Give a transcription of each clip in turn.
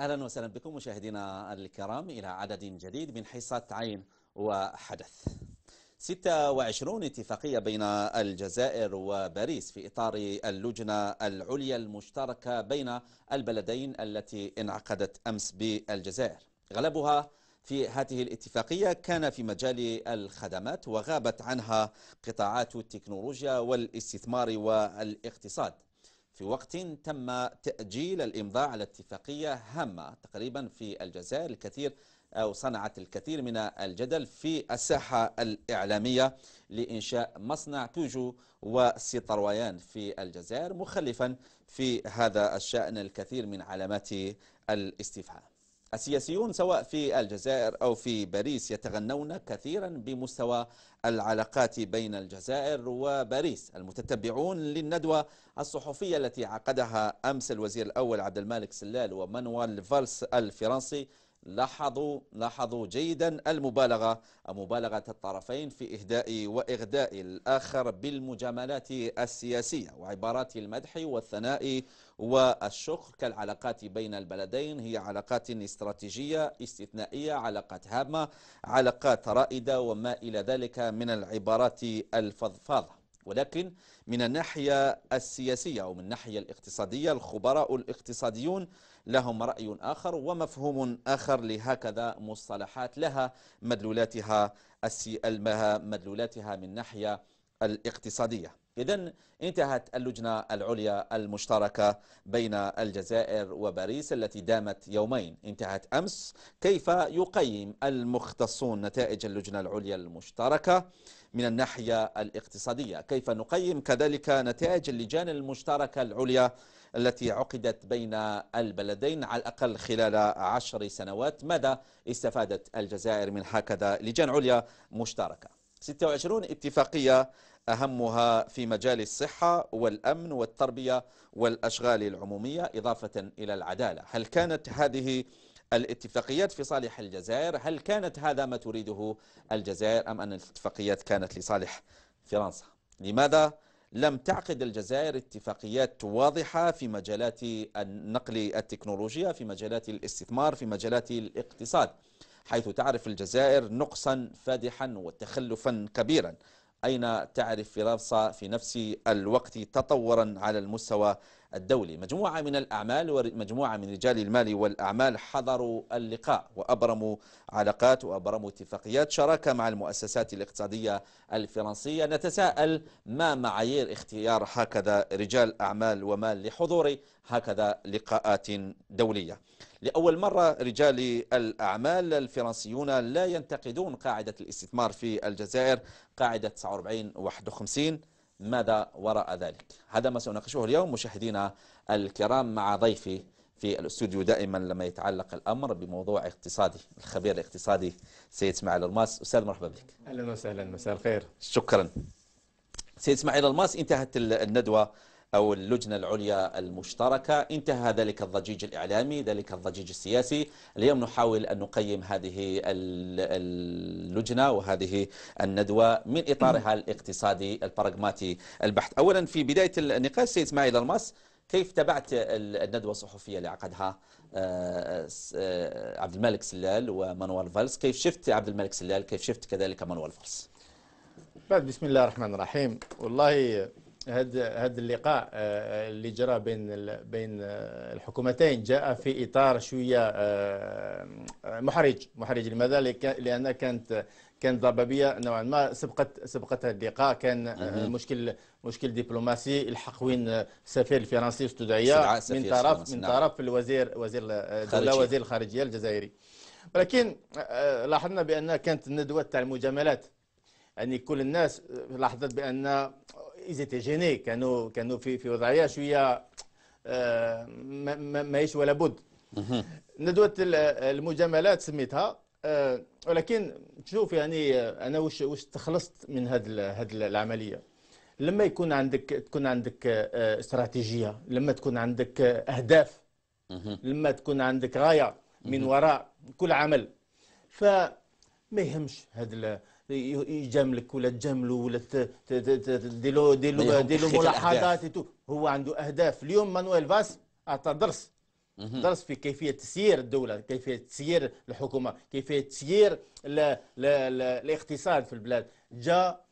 أهلا وسهلا بكم مشاهدينا الكرام إلى عدد جديد من حصة عين وحدث 26 اتفاقية بين الجزائر وباريس في إطار اللجنة العليا المشتركة بين البلدين التي انعقدت أمس بالجزائر غلبها في هذه الاتفاقية كان في مجال الخدمات وغابت عنها قطاعات التكنولوجيا والاستثمار والاقتصاد في وقت تم تأجيل الإمضاء على اتفاقية هامة تقريبا في الجزائر الكثير أو صنعت الكثير من الجدل في الساحة الإعلامية لإنشاء مصنع توجو وسيطرويان في الجزائر مخلفا في هذا الشأن الكثير من علامات الاستفهام السياسيون سواء في الجزائر أو في باريس يتغنون كثيرا بمستوى العلاقات بين الجزائر وباريس المتتبعون للندوة الصحفية التي عقدها أمس الوزير الأول عبد المالك سلال ومانويل فالس الفرنسي لاحظوا لاحظوا جيدا المبالغة مبالغة الطرفين في إهداء وإغداء الآخر بالمجاملات السياسية وعبارات المدح والثناء والشكر كالعلاقات بين البلدين هي علاقات استراتيجية استثنائية علاقات هامة علاقات رائدة وما إلى ذلك من العبارات الفضفاضة ولكن من الناحية السياسية أو من الناحية الاقتصادية الخبراء الاقتصاديون لهم رأي آخر ومفهوم آخر لهكذا مصطلحات لها مدلولاتها مدلولاتها من ناحية الاقتصادية إذا انتهت اللجنة العليا المشتركة بين الجزائر وباريس التي دامت يومين انتهت أمس كيف يقيم المختصون نتائج اللجنة العليا المشتركة من الناحية الاقتصادية كيف نقيم كذلك نتائج اللجان المشتركة العليا التي عقدت بين البلدين على الأقل خلال عشر سنوات ماذا استفادت الجزائر من هكذا لجان عليا مشتركة 26 اتفاقية أهمها في مجال الصحة والأمن والتربية والأشغال العمومية إضافة إلى العدالة هل كانت هذه الاتفاقيات في صالح الجزائر هل كانت هذا ما تريده الجزائر أم أن الاتفاقيات كانت لصالح فرنسا لماذا لم تعقد الجزائر اتفاقيات واضحة في مجالات النقل التكنولوجيا في مجالات الاستثمار في مجالات الاقتصاد حيث تعرف الجزائر نقصا فادحا وتخلفا كبيرا أين تعرف فرنسا في نفس الوقت تطورا على المستوى الدولي مجموعة من الأعمال ومجموعة من رجال المال والأعمال حضروا اللقاء وأبرموا علاقات وأبرموا اتفاقيات شراكة مع المؤسسات الاقتصادية الفرنسية نتساءل ما معايير اختيار هكذا رجال أعمال ومال لحضور هكذا لقاءات دولية لأول مرة رجال الأعمال الفرنسيون لا ينتقدون قاعدة الاستثمار في الجزائر قاعدة 49 51 ماذا وراء ذلك هذا ما سنناقشه اليوم مشاهدينا الكرام مع ضيفي في الاستوديو دائما لما يتعلق الأمر بموضوع اقتصادي الخبير الاقتصادي سيد اسماعيل الماس أستاذ مرحبا بك أهلا وسهلا مساء الخير شكرا سيد اسماعيل الماس انتهت الندوة أو اللجنة العليا المشتركة انتهى ذلك الضجيج الإعلامي ذلك الضجيج السياسي اليوم نحاول أن نقيم هذه اللجنة وهذه الندوة من إطارها الاقتصادي البراغماتي البحث أولا في بداية النقاش سيد إسماعيل الماس كيف تابعت الندوة الصحفية اللي عقدها آه، آه، عبد الملك سلال ومانوال فالس كيف شفت عبد الملك سلال كيف شفت كذلك مانوال فالس بعد بسم الله الرحمن الرحيم والله هذا هذا اللقاء آه، اللي جرى بين بين آه، الحكومتين جاء في اطار شويه آه، محرج محرج لماذا لان كانت كانت ضبابيه نوعا ما سبقت سبقت هذا اللقاء كان مشكل مشكل دبلوماسي الحق وين السفير الفرنسي استدعي من طرف من نعم. طرف الوزير وزير الدوله وزير الخارجيه الجزائري ولكن لاحظنا بان كانت الندوه تاع المجاملات يعني كل الناس لاحظت بان ils étaient جيني كانوا كانوا في في وضعيه شويه ماهيش ولا بد ندوه المجاملات سميتها آه، ولكن تشوف يعني آه، انا واش واش تخلصت من هذه هذه العمليه لما يكون عندك تكون عندك آه، استراتيجيه لما تكون عندك اهداف لما تكون عندك غايه من وراء كل عمل فما يهمش هذا يجاملك ولا تجاملو ولا ديروا ديروا ديروا ملاحظات هو عنده اهداف اليوم مانويل فاس اعطى درس درس في كيفيه تسيير الدوله كيفيه تسيير الحكومه كيفيه تسيير لا لا لا الاقتصاد في البلاد جاء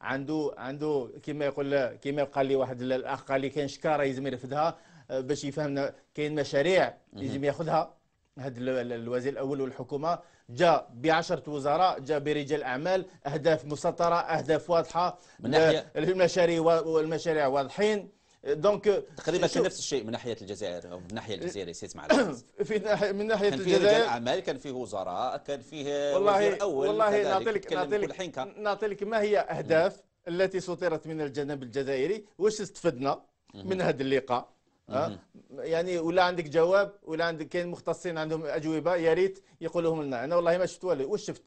عنده عنده كما يقول كما قال لي واحد الاخ قال لي كاين شكاره يلزم يرفدها باش يفهمنا كاين مشاريع يلزم ياخذها هذا الوزير الاول والحكومه جاء بعشره وزراء جاء برجال اعمال اهداف مسطره اهداف واضحه من ناحيه المشاريع والمشاريع واضحين دونك تقريبا كان نفس الشيء من ناحيه الجزائر او من الناحيه الجزائريه سيت اسماعيل في ناحية من ناحيه كان الجزائر كان فيه رجال اعمال كان فيه وزراء كان فيه والله وزير اول والله نعطيك نعطيك نعطيك ما هي اهداف التي سطرت من الجانب الجزائري واش استفدنا من هذا اللقاء أه؟ يعني ولا عندك جواب ولا عندك كاين مختصين عندهم اجوبه يا ريت يقولوهم لنا انا والله ما شفت والو واش شفت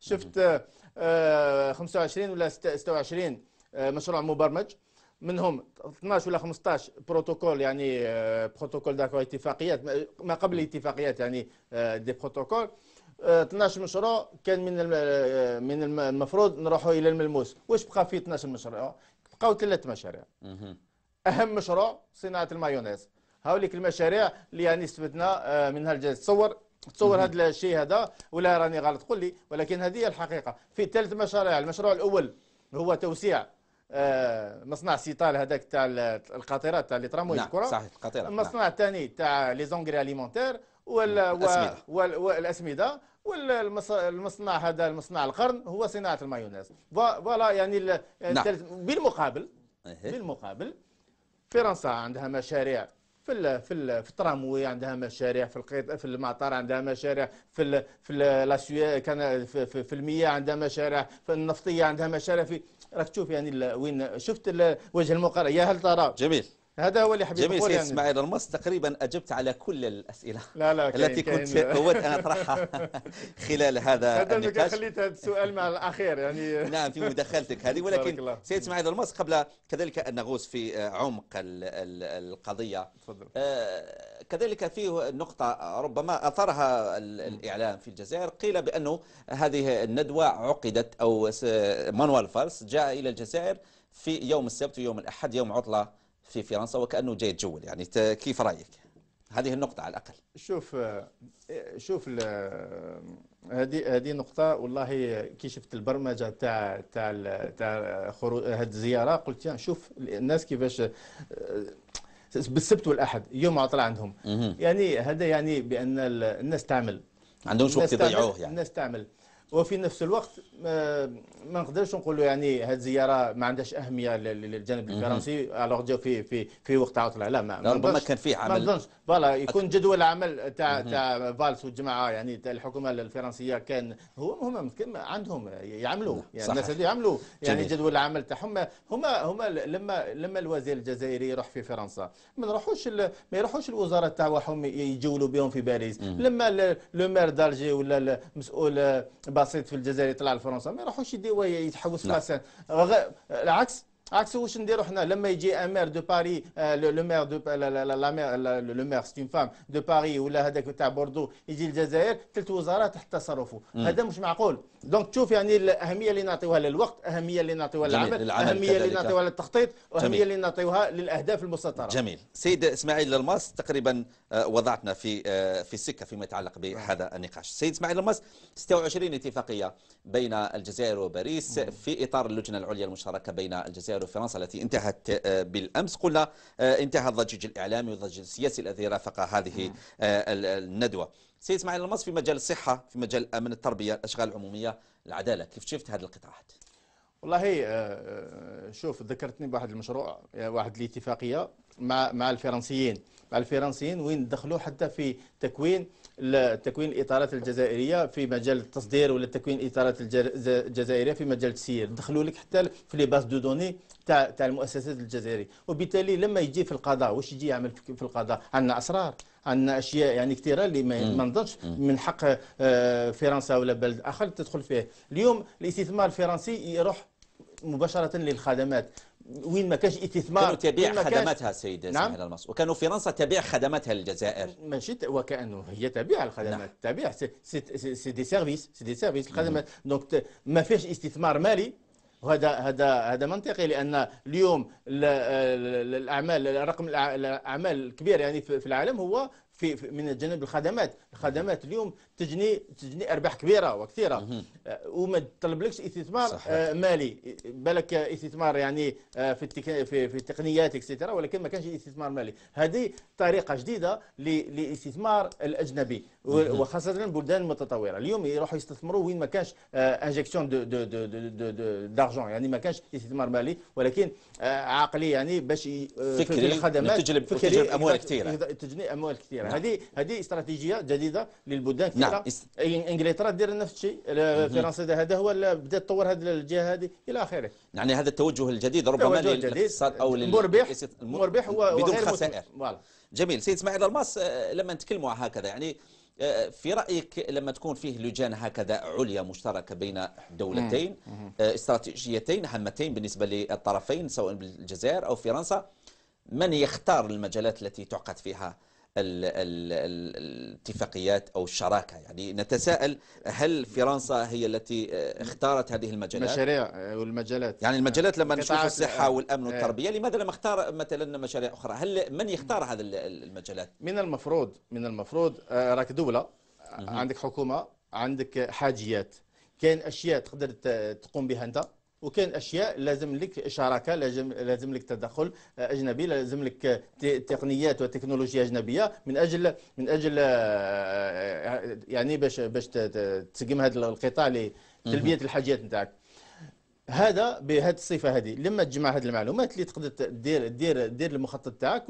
شفت آه 25 ولا 26 آه مشروع مبرمج منهم 12 ولا 15 بروتوكول يعني آه بروتوكول داكو اتفاقيات ما قبل الاتفاقيات يعني أه، دي بروتوكول 12 أه، مشروع كان من من المفروض نروحوا الى الملموس واش بقى في 12 مشروع بقاو ثلاث مشاريع اهم مشروع صناعه المايونيز هاوليك المشاريع اللي يعني استفدنا آه، منها الجزائر تصور تصور هذا الشيء هذا ولا راني غلط قول لي ولكن هذه هي الحقيقه في ثلاث مشاريع المشروع الاول هو توسيع آه، مصنع سيطال هذاك تاع القاطرات تاع لي تراموي نعم صحيح القاطرات نعم. المصنع الثاني تاع لي زونغري اليمونتير والاسمده والاسمده والمصنع هذا المصنع القرن هو صناعه المايونيز فوالا يعني نعم. بالمقابل إيه. بالمقابل فرنسا عندها مشاريع في الـ في الـ في التراموي عندها مشاريع في القيط في المطار عندها مشاريع في الـ في ال كان في, في, في المياه عندها مشاريع في النفطيه عندها مشاريع في راك تشوف يعني وين شفت وجه المقارنه يا هل ترى جميل هذا هو اللي حبيت جميل سيد يعني. اسماعيل يعني. المص تقريبا اجبت على كل الاسئله لا لا التي كاين كنت اود ان اطرحها خلال هذا هذا النقاش خليت هذا السؤال مع الاخير يعني نعم في مداخلتك هذه ولكن سيد اسماعيل المص قبل كذلك ان نغوص في آه، عمق القضيه تفضل آه، كذلك في نقطه ربما اثرها الاعلام في الجزائر قيل بانه هذه الندوه عقدت او مانوال فارس جاء الى الجزائر في يوم السبت ويوم الاحد يوم عطله في فرنسا وكانه جاي يتجول يعني كيف رايك؟ هذه النقطة على الأقل شوف آه، شوف هذه هذه نقطة والله كي شفت البرمجة تاع تاع تاع خروج هذه الزيارة قلت شوف الناس كيفاش آه، بالسبت والأحد يوم عطلة عندهم يعني هذا يعني بأن الناس تعمل عندهمش وقت يضيعوه يعني الناس تعمل وفي نفس الوقت ما نقدرش نقولوا يعني هذه الزياره ما عندهاش اهميه للجانب الفرنسي الوغ جا في في في وقت عطله لا ما ربما كان فيه عمل ما نظنش فوالا يكون جدول العمل تاع تاع فالس والجماعه يعني تاع الحكومه الفرنسيه كان هو هما عندهم يعملوا يعني الناس اللي يعملوا يعني جميل. جدول العمل تاعهم هما هما لما لما الوزير الجزائري يروح في فرنسا ما نروحوش ما يروحوش الوزاره تاعهم يجولوا بهم في باريس لما لو مير دالجي ولا المسؤول بسيط في الجزائر يطلع لفرنسا ما يروحوش يديو يتحوس فاسان العكس عكس واش نديرو حنا لما يجي امير دو باري لو مير دو لا مير لو مير سي فام دو باري ولا هذاك تاع بوردو يجي الجزائر ثلاث وزارات تحت تصرفه هذا مش معقول دونك تشوف يعني الاهميه اللي نعطيوها للوقت اهميه اللي نعطيوها للعمل العمل اهميه اللي نعطيوها للتخطيط واهميه اللي نعطيوها للاهداف المستطره جميل سيد اسماعيل الماس تقريبا وضعتنا في في السكه فيما يتعلق بهذا النقاش سيد اسماعيل الماس 26 اتفاقيه بين الجزائر وباريس في اطار اللجنه العليا المشتركه بين الجزائر وفرنسا التي انتهت uh, بالامس قلنا uh, انتهى الضجيج الاعلامي والضجيج السياسي الذي رافق هذه uh, الندوه سيد اسماعيل المص في مجال الصحة في مجال امن التربية الأشغال العمومية العدالة كيف شفت هذه القطاعات؟ والله آه، آه، شوف ذكرتني بواحد المشروع آه، واحد الاتفاقية مع مع الفرنسيين مع الفرنسيين وين دخلوا حتى في تكوين تكوين الاطارات الجزائريه في مجال التصدير ولا تكوين الاطارات الجزائريه في مجال التسيير دخلوا لك حتى في لي باز دو دوني تاع تاع المؤسسات الجزائريه وبالتالي لما يجي في القضاء واش يجي يعمل في القضاء عندنا اسرار عندنا اشياء يعني كثيره اللي ما نظنش من حق آه، فرنسا ولا بلد اخر تدخل فيه اليوم الاستثمار الفرنسي يروح مباشره للخدمات وين ما كانش استثمار كانوا تبيع خدماتها سيد نعم؟ اسماعيل المصري وكانوا فرنسا تبيع خدماتها للجزائر ماشي وكانه هي تبيع الخدمات نعم. تبيع سي دي سيرفيس سي دي سيرفيس الخدمات دونك ما فيش استثمار مالي وهذا هذا هذا منطقي لان اليوم الاعمال رقم الاعمال الكبير يعني في العالم هو في من جانب الخدمات الخدمات اليوم تجني تجني ارباح كبيره وكثيره آه، وما تطلبلكش استثمار آه، صحيح. مالي بالك استثمار يعني آه، في التك... في, في التقنيات اكسترا ولكن ما كانش استثمار مالي هذه طريقه جديده للاستثمار الاجنبي وخاصه البلدان المتطوره اليوم يروحوا يستثمروا وين ما كانش انجكسيون دو دو دو دو دارجون يعني ما كانش استثمار مالي ولكن آه، عقلي يعني باش آه، فكري الخدمات تجلب اموال كثيره تجني اموال كثيره نعم. هذه هذه استراتيجيه جديده للبلدان كثيره نعم. انجلترا دير نفس الشيء فرنسا هذا هو بدا تطور هذه الجهه هذه الى اخره يعني هذا التوجه الجديد ربما للاقتصاد او مربح مربح هو بدون خسائر جميل سيد اسماعيل الماس آه، لما نتكلموا هكذا يعني آه، في رأيك لما تكون فيه لجان هكذا عليا مشتركة بين دولتين آه، استراتيجيتين هامتين بالنسبة للطرفين سواء بالجزائر أو فرنسا من يختار المجالات التي تعقد فيها الاتفاقيات أو الشراكة يعني نتساءل هل فرنسا هي التي آه، اختارت هذه المجالات المشاريع والمجالات يعني المجالات لما نشوف الصحة والأمن إيه. والتربية لماذا لم اختار مثلا مشاريع أخرى هل من يختار هذا المجالات من المفروض من المفروض آه، راك دولة آه، عندك حكومة عندك حاجيات كاين اشياء تقدر تقوم بها انت وكاين اشياء لازم لك شراكه لازم لازم لك تدخل آه، اجنبي لازم لك تقنيات وتكنولوجيا اجنبيه من اجل من اجل آه، آه، يعني باش باش تسقم هذا القطاع لتلبيه الحاجيات نتاعك هذا بهذه الصفه هذه لما تجمع هذه المعلومات اللي تقدر دير دير دير المخطط تاعك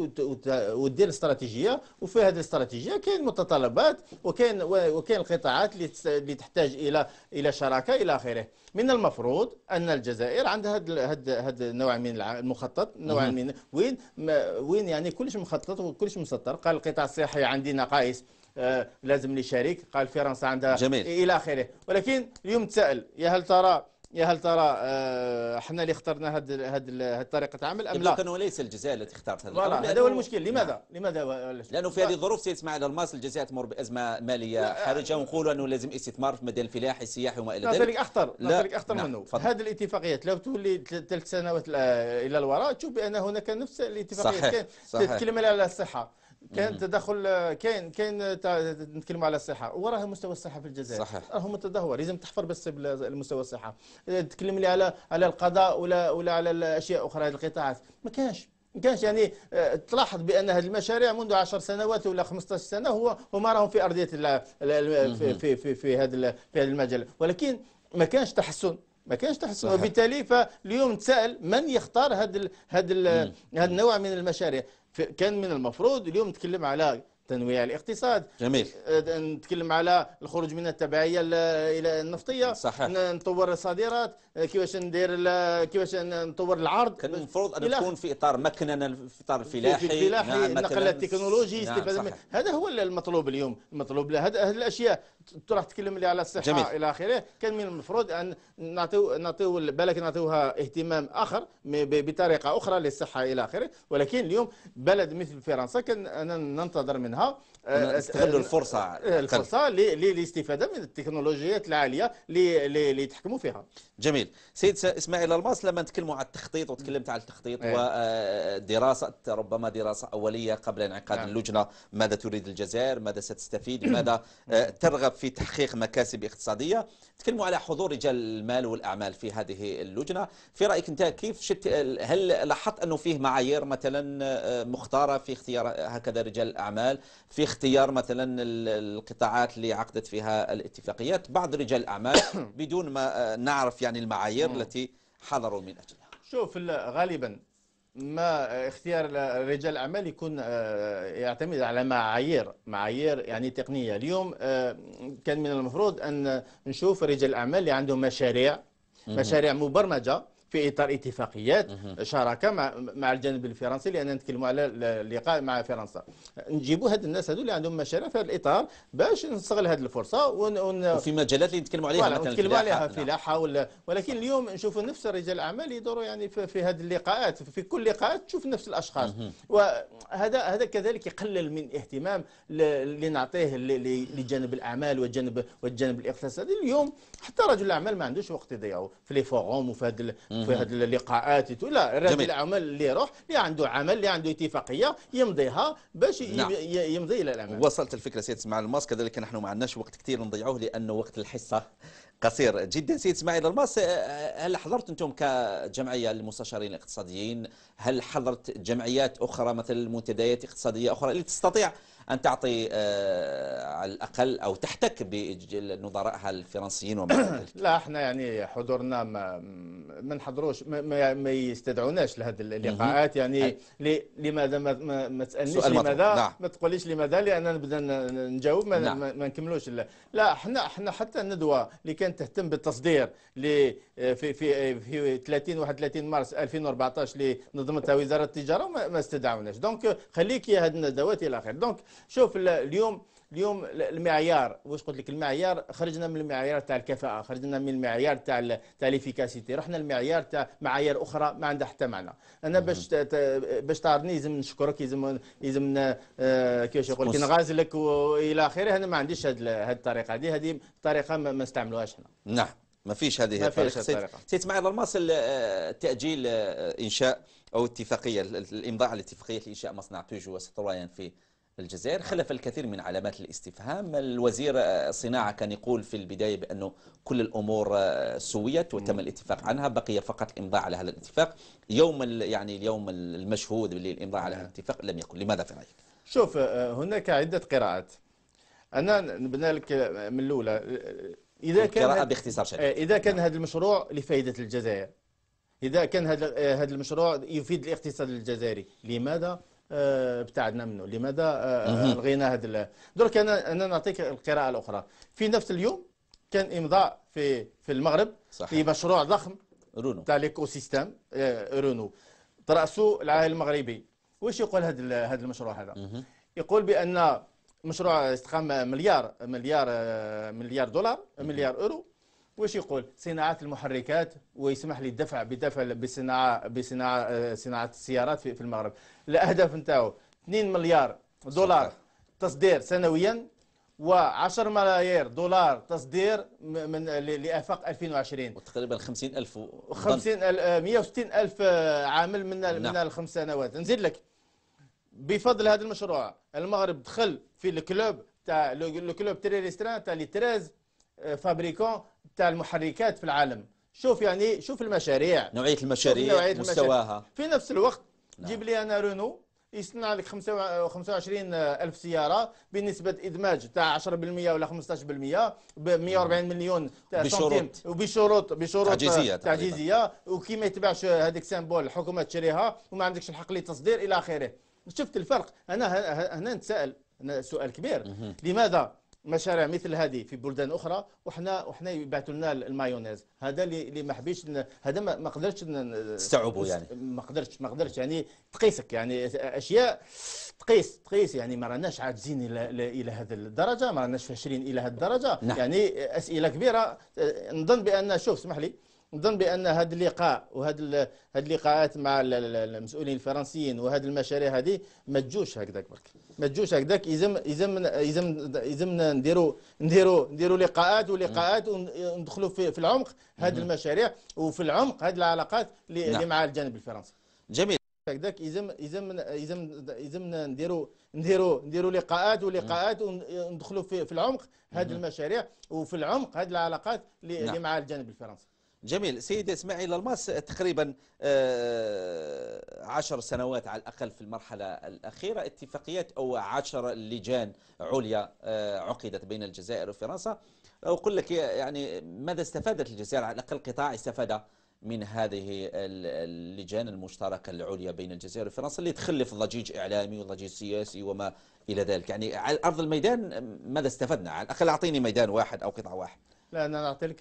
ودير استراتيجيه وفي هذه الاستراتيجيه كاين متطلبات وكاين وكاين القطاعات اللي تحتاج الى الى شراكه الى اخره من المفروض ان الجزائر عندها هذا هذا هذا النوع من المخطط نوع من وين وين يعني كلش مخطط وكلش مسطر قال القطاع الصحي عندي نقائص آه لازم لي شريك قال فرنسا عندها جميل. الى اخره ولكن اليوم تسال يا هل ترى يا هل ترى آه، احنا اللي اخترنا هاد هاد هاد طريقه عمل ام لا؟ كان ليس الجزائر التي اختارت هذا هذا هو المشكل لماذا؟ لا. لماذا؟ لانه في هذه الظروف سيسمع الى الماس الجزائر تمر بازمه ماليه حرجه آه، ونقولوا انه لازم استثمار في المجال الفلاحي السياحي وما الى ذلك ذلك اخطر ذلك اخطر نعم. منه هذه الاتفاقيات لو تولي ثلاث سنوات آه، الى الوراء تشوف بان هناك نفس الاتفاقيات صحيح. صحيح. تتكلم على الصحه كان تدخل كاين كاين نتكلم على الصحه وراه مستوى الصحه في الجزائر صحيح راهو متدهور لازم تحفر بس المستوى الصحه تكلم لي على على القضاء ولا ولا على الاشياء اخرى القطاعات ما كانش ما كانش يعني آه، تلاحظ بان هذه المشاريع منذ 10 سنوات ولا 15 سنه هو هما راهم في ارضيه في في في, في هذا في هذا المجال ولكن ما كانش تحسن ما كانش تحسن وبالتالي فاليوم تسال من يختار هذا هذا النوع من المشاريع كان من المفروض اليوم نتكلم على تنويع الاقتصاد جميل آه، نتكلم على الخروج من التبعيه الى النفطيه صحيح. نطور الصادرات كيفاش ندير كيفاش نطور العرض كان المفروض ان تكون في اطار مكننه في اطار فلاحي في فلاحي نعم النقل التكنولوجي نعم، استفاده نعم هذا هو المطلوب اليوم المطلوب هذه الاشياء تروح تتكلم لي على الصحه جميل. الى اخره كان من المفروض ان نعطيو نعطيو بالك نعطيوها اهتمام اخر بطريقه اخرى للصحه الى اخره ولكن اليوم بلد مثل فرنسا كان انا ننتظر منها أه، استغلوا أه، الفرصه أه، الفرصه للاستفاده من التكنولوجيات العاليه اللي تحكموا فيها جميل سيد اسماعيل الماس لما نتكلموا على التخطيط وتكلمت على التخطيط إيه. ودراسه ربما دراسه اوليه قبل انعقاد نعم. اللجنه ماذا تريد الجزائر ماذا ستستفيد نعم. ماذا ترغب في تحقيق مكاسب اقتصاديه تكلموا على حضور رجال المال والاعمال في هذه اللجنه في رايك انت كيف شت هل لاحظت انه فيه معايير مثلا مختاره في اختيار هكذا رجال الاعمال في اختيار مثلا القطاعات اللي عقدت فيها الاتفاقيات بعض رجال الأعمال بدون ما نعرف يعني المعايير التي حضروا من أجلها شوف غالبا ما اختيار رجال الاعمال يكون آه، يعتمد على معايير معايير يعني تقنيه اليوم آه، كان من المفروض ان نشوف رجال الاعمال اللي عندهم مشاريع مشاريع مبرمجه في اطار اتفاقيات شراكه مع مع الجانب الفرنسي لان نتكلموا على اللقاء مع فرنسا نجيبوا هاد الناس هذو اللي عندهم مشاريع في هذا الاطار باش نستغل هذه الفرصه ون... ون... وفي مجالات اللي نتكلموا عليها مثلا نتكلموا عليها نعم. فلاحه ولا ولكن اليوم نشوفوا نفس رجال الاعمال يدوروا يعني في, في هذه اللقاءات في كل لقاءات تشوف نفس الاشخاص وهذا هذا كذلك يقلل من اهتمام اللي نعطيه لجانب الاعمال والجانب والجانب الاقتصادي اليوم حتى رجل الاعمال ما عندوش وقت يضيعه في لي فوروم وفي هذا في هذه اللقاءات لا رجل العمل اللي يروح اللي عنده عمل اللي عنده اتفاقيه يمضيها باش نعم. يمضي الى الامام وصلت الفكره سيد اسماعيل الماس كذلك نحن ما عندناش وقت كثير نضيعوه لانه وقت الحصه قصير جدا سيد اسماعيل الماس آه، آه، هل حضرت انتم كجمعيه للمستشارين الاقتصاديين هل حضرت جمعيات اخرى مثل منتديات اقتصاديه اخرى اللي تستطيع ان تعطي آه، على الاقل او تحتك بنظرائها الفرنسيين وما لا احنا يعني حضورنا ما ما نحضروش ما, ما يستدعوناش لهذه اللقاءات يعني لماذا ما, ما, ما تسالنيش لماذا نعم. ما تقوليش لماذا لاننا بدنا نجاوب ما, نعم. ما نكملوش لا احنا احنا حتى الندوه اللي كانت كانت تهتم بالتصدير ل آه، في في آه، في 30 31 مارس 2014 اللي نظمتها وزاره التجاره وما استدعوناش دونك خليك يا هذه الندوات الى اخره دونك شوف اليوم اليوم المعيار واش قلت لك المعيار خرجنا من المعيار تاع الكفاءه خرجنا من المعيار تاع تاع ليفيكاسيتي رحنا المعيار تاع معايير اخرى ما عندها حتى معنى انا باش باش تعرضني لازم نشكرك لازم لازم آه، كيفاش يقول لك نغازلك والى اخره انا ما عنديش هذه الطريقه هذه هذه طريقه ما نستعملوهاش احنا نعم ما فيش هذه ما الطريقه سي سيد اسماعيل الماس آه، تاجيل آه، انشاء او اتفاقيه الامضاء على اتفاقيه لانشاء مصنع بيجو وسترويان في الجزائر خلف الكثير من علامات الاستفهام الوزير صناعة كان يقول في البداية بأنه كل الأمور سويت وتم الاتفاق عنها بقي فقط الإمضاء على هذا الاتفاق يوم يعني اليوم المشهود للإمضاء على هذا نعم. الاتفاق لم يكن لماذا في رأيك؟ شوف آه، هناك عدة قراءات أنا نبنى لك من الأولى آه، إذا كان باختصار شديد آه، إذا كان نعم. هذا المشروع لفائدة الجزائر إذا كان هذا المشروع يفيد الاقتصاد الجزائري لماذا؟ ابتعدنا آه، منه لماذا الغينا آه، آه، هذا درك انا انا نعطيك القراءه الاخرى في نفس اليوم كان امضاء في في المغرب صحيح. في مشروع ضخم رونو تاع ليكو سيستم رونو تراسو العاهل المغربي واش يقول هذا هذا المشروع هذا يقول بان مشروع استقام مليار مليار مليار دولار مليار اورو واش يقول صناعه المحركات ويسمح لي الدفع بدفع بصناعه بصناعه آه، صناعه السيارات في المغرب الاهداف نتاعو 2 مليار دولار تصدير سنويا و10 ملايير دولار تصدير من لافاق 2020 وتقريبا 50 الف 50 160 آه، الف عامل من نعم. من الخمس سنوات نزيد لك بفضل هذا المشروع المغرب دخل في الكلوب تاع لو كلوب ريستران تاع لي 13 فابريكون تاع المحركات في العالم شوف يعني شوف المشاريع نوعيه المشاريع نوعية مستواها المشاريع. في نفس الوقت نعم. جيب لي انا رونو يصنع لك 25 ألف سيارة بنسبة إدماج تاع 10% ولا 15% ب 140 مليون بشروط وبشروط بشروط تعجيزية تعجيزية وكي ما يتباعش هذيك سامبول الحكومة تشريها وما عندكش الحق للتصدير إلى آخره شفت الفرق أنا هنا نتسال سؤال كبير لماذا مشاريع مثل هذه في بلدان اخرى وحنا وحنا يبعثوا لنا المايونيز هذا اللي ما حبيتش هذا ما قدرتش تستوعبه يعني ما قدرتش ما قدرتش يعني تقيسك يعني اشياء تقيس تقيس يعني ما راناش عاجزين الى الى هذه الدرجه ما راناش فاشلين الى هذه الدرجه نعم. يعني اسئله كبيره أه، نظن بان شوف اسمح لي نظن بان هذا اللقاء وهذا هذه اللقاءات مع المسؤولين الفرنسيين وهذه المشاريع هذه ما تجوش هكذاك برك ما تجوش هكذاك يلزم يلزم يلزم يلزم نديروا نديروا نديروا لقاءات ولقاءات وندخلوا في, في العمق هذه المشاريع وفي العمق هذه العلاقات نعم. اللي مع الجانب الفرنسي جميل هكذاك يلزم يلزم يلزم يلزم نديروا نديروا نديروا لقاءات ولقاءات وندخلوا في, في العمق هذه المشاريع وفي العمق هذه العلاقات نعم. اللي مع الجانب الفرنسي جميل سيد اسماعيل الماس تقريبا آه، عشر سنوات على الأقل في المرحلة الأخيرة اتفاقيات أو عشر لجان عليا آه، عقدت بين الجزائر وفرنسا أقول لك يعني ماذا استفادت الجزائر على الأقل قطاع استفاد من هذه اللجان المشتركة العليا بين الجزائر وفرنسا اللي تخلف ضجيج إعلامي وضجيج سياسي وما إلى ذلك يعني على أرض الميدان ماذا استفدنا على الأقل أعطيني ميدان واحد أو قطعة واحد لا انا نعطي لك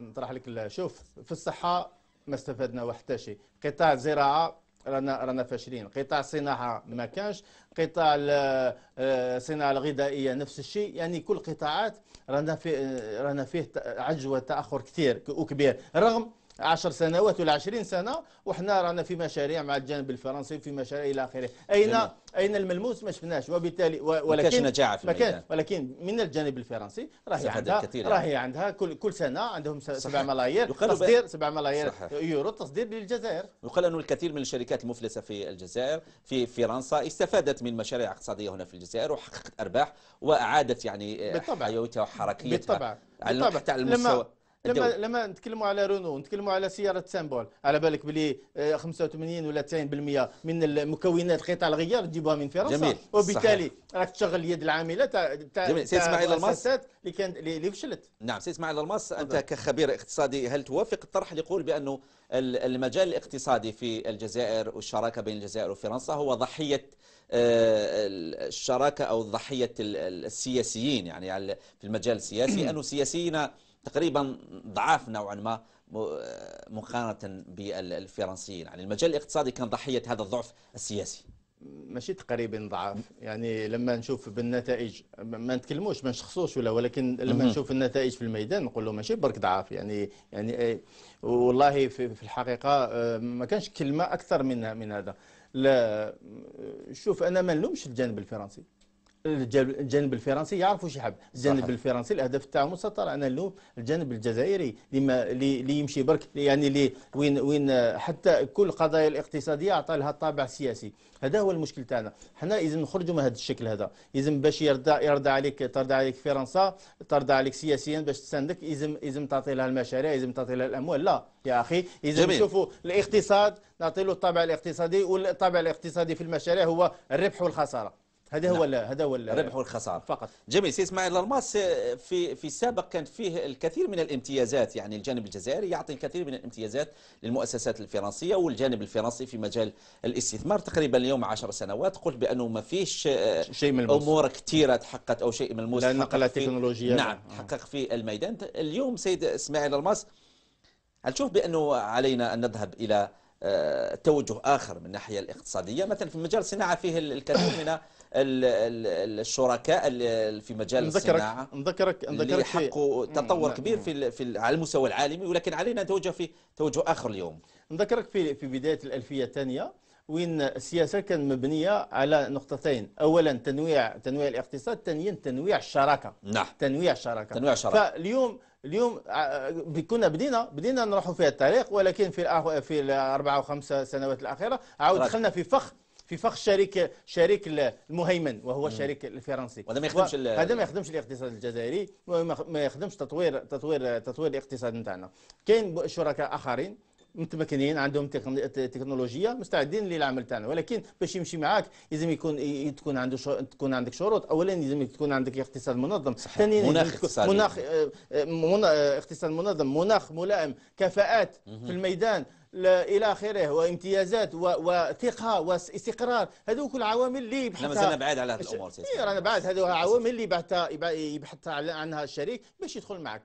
نطرح لك شوف في الصحه ما استفدنا حتى شيء قطاع الزراعه رانا رانا فاشلين قطاع الصناعه ما كانش قطاع آه، الصناعه الغذائيه نفس الشيء يعني كل قطاعات رانا في آه، رانا فيه عجز وتاخر كثير وكبير رغم عشر سنوات ولا عشرين سنة وحنا رانا في مشاريع مع الجانب الفرنسي في مشاريع إلى آخره أين جميل. أين الملموس ما شفناش وبالتالي ولكن نجاعة في مكان ولكن من الجانب الفرنسي راهي عندها راهي عندها كل كل سنة عندهم 7 ملايير تصدير 7 ملايير يورو تصدير للجزائر يقال أن الكثير من الشركات المفلسة في الجزائر في فرنسا استفادت من مشاريع اقتصادية هنا في الجزائر وحققت أرباح وأعادت يعني آه، بالطبع. حيويتها وحركيتها بالطبع بالطبع. على المستوى لما لما نتكلموا على رونو نتكلموا على سياره سامبول على بالك بلي 85 آه، ولا 90% من المكونات قطع الغيار تجيبها من فرنسا جميل وبالتالي راك تشغل اليد العامله تاع تاع المؤسسات اسماعيل الماس اللي كانت اللي فشلت نعم سي اسماعيل الماس انت كخبير اقتصادي هل توافق الطرح اللي يقول بانه المجال الاقتصادي في الجزائر والشراكه بين الجزائر وفرنسا هو ضحيه آه، الشراكه او ضحيه السياسيين يعني في المجال السياسي انه سياسيين تقريبا ضعاف نوعا ما مقارنة بالفرنسيين يعني المجال الاقتصادي كان ضحية هذا الضعف السياسي ماشي تقريبا ضعاف يعني لما نشوف بالنتائج ما نتكلموش ما نشخصوش ولا ولكن لما نشوف النتائج في الميدان نقول له ماشي برك ضعاف يعني يعني إيه، والله في الحقيقه آه، ما كانش كلمه اكثر من من هذا لا شوف انا ما نلومش الجانب الفرنسي الجانب الفرنسي يعرفوا شي حب الجانب صحيح. الفرنسي الاهداف تاعهم مسطر انا اليوم الجانب الجزائري لما اللي يمشي برك يعني لي وين وين حتى كل القضايا الاقتصاديه اعطى لها طابع سياسي هذا هو المشكل تاعنا حنا لازم نخرجوا من هذا الشكل هذا لازم باش يرضى يرضى عليك ترضى عليك فرنسا ترضى عليك سياسيا باش تساندك لازم لازم تعطي لها المشاريع لازم تعطي لها الاموال لا يا اخي لازم نشوفوا الاقتصاد نعطي له الطابع الاقتصادي والطابع الاقتصادي في المشاريع هو الربح والخساره هذا هو نعم. هذا هو الربح والخساره فقط جميل سي اسماعيل الالماس في في السابق كان فيه الكثير من الامتيازات يعني الجانب الجزائري يعطي الكثير من الامتيازات للمؤسسات الفرنسيه والجانب الفرنسي في مجال الاستثمار تقريبا اليوم 10 سنوات قلت بانه ما فيش شيء ملموس امور كثيره تحققت او شيء ملموس لا نقل تكنولوجيا نعم آه. تحقق في الميدان اليوم سيد اسماعيل الالماس هل تشوف بانه علينا ان نذهب الى آه، توجه آخر من الناحية الاقتصادية مثلا في مجال الصناعة فيه الكثير من الشركاء في مجال نذكرك الصناعة نذكرك نذكرك حققوا تطور نعم، كبير نعم. في في على المستوى العالمي ولكن علينا توجه في توجه آخر اليوم نذكرك في في بداية الألفية الثانية وين السياسه كان مبنيه على نقطتين اولا تنويع تنويع الاقتصاد ثانيا تنويع الشراكه نعم تنويع الشراكه تنويع الشراكه فاليوم اليوم آه، كنا بدينا بدينا نروحوا في الطريق ولكن في في الاربع وخمسه سنوات الاخيره عاود دخلنا في فخ في فخ شريك شريك المهيمن وهو الشريك الفرنسي وهذا ما يخدمش هذا ما يخدمش الاقتصاد الجزائري وما يخدمش تطوير تطوير تطوير الاقتصاد نتاعنا كاين شركاء اخرين متمكنين عندهم تكنولوجيا مستعدين للعمل تاعنا ولكن باش يمشي معاك لازم يكون تكون عنده شو... تكون عندك شروط اولا لازم تكون عندك اقتصاد منظم ثانيا مناخ اقتصادي مناخ آه، آه، آه، اقتصاد منظم مناخ ملائم كفاءات في الميدان الى اخره وامتيازات وثقه واستقرار هذو كل عوامل اللي احنا مازلنا بعاد على هذه الامور سي رانا إيه، بعاد هذو عوامل اللي يبحث يبحث عنها الشريك باش يدخل معك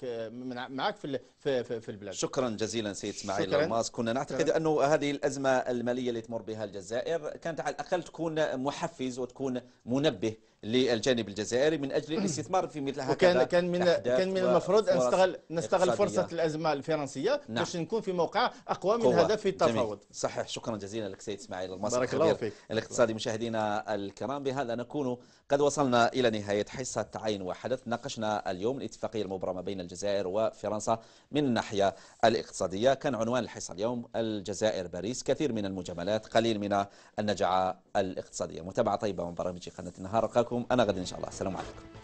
معك في في البلاد شكرا جزيلا سيد اسماعيل الماس كنا نعتقد انه هذه الازمه الماليه اللي تمر بها الجزائر كانت على الاقل تكون محفز وتكون منبه للجانب الجزائري من اجل الاستثمار في مثل هكذا وكان كان من كان من المفروض ان نستغل نستغل فرصه الازمه الفرنسيه نعم. باش نكون في موقع اقوى من هذا في التفاوض صحيح شكرا جزيلا لك سيد اسماعيل المصري بارك الله فيك الاقتصادي مشاهدينا الكرام بهذا نكون قد وصلنا الى نهايه حصه عين وحدث ناقشنا اليوم الاتفاقيه المبرمه بين الجزائر وفرنسا من الناحيه الاقتصاديه كان عنوان الحصه اليوم الجزائر باريس كثير من المجاملات قليل من النجعه الاقتصاديه متابعه طيبه من برامج قناه النهار لكم أنا غدا إن شاء الله السلام عليكم